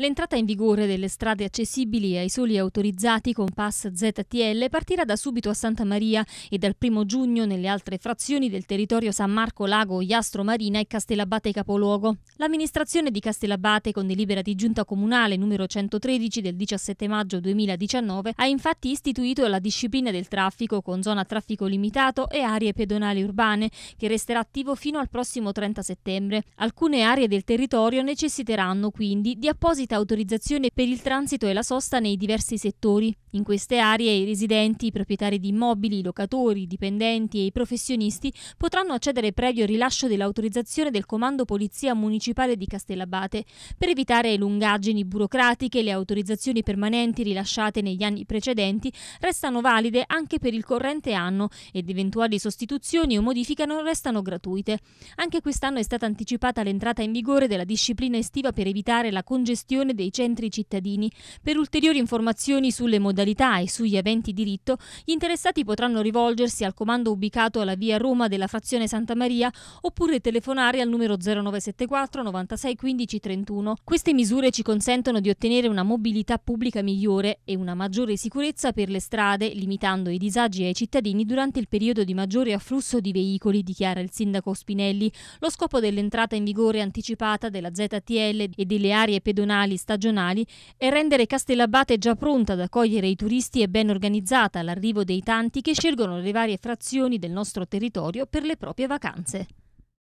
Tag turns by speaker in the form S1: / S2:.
S1: L'entrata in vigore delle strade accessibili ai soli autorizzati con pass ZTL partirà da subito a Santa Maria e dal 1 giugno nelle altre frazioni del territorio San Marco, Lago, Iastro, Marina e Castellabate Capoluogo. L'amministrazione di Castellabate, con delibera di giunta comunale numero 113 del 17 maggio 2019, ha infatti istituito la disciplina del traffico con zona traffico limitato e aree pedonali urbane, che resterà attivo fino al prossimo 30 settembre. Alcune aree del territorio necessiteranno quindi di apposita apposita autorizzazione per il transito e la sosta nei diversi settori. In queste aree i residenti, i proprietari di immobili, i locatori, i dipendenti e i professionisti potranno accedere previo rilascio dell'autorizzazione del Comando Polizia Municipale di Castellabate. Per evitare lungaggini burocratiche, le autorizzazioni permanenti rilasciate negli anni precedenti restano valide anche per il corrente anno ed eventuali sostituzioni o modifiche non restano gratuite. Anche quest'anno è stata anticipata l'entrata in vigore della disciplina estiva per evitare la congestione dei centri cittadini. Per ulteriori informazioni sulle modalità modalità e sugli eventi diritto, gli interessati potranno rivolgersi al comando ubicato alla via Roma della frazione Santa Maria oppure telefonare al numero 0974 96 15 31. Queste misure ci consentono di ottenere una mobilità pubblica migliore e una maggiore sicurezza per le strade, limitando i disagi ai cittadini durante il periodo di maggiore afflusso di veicoli, dichiara il sindaco Spinelli. Lo scopo dell'entrata in vigore anticipata della ZTL e delle aree pedonali stagionali è rendere Castellabate già pronta ad accogliere i turisti è ben organizzata l'arrivo dei tanti che scelgono le varie frazioni del nostro territorio per le proprie vacanze.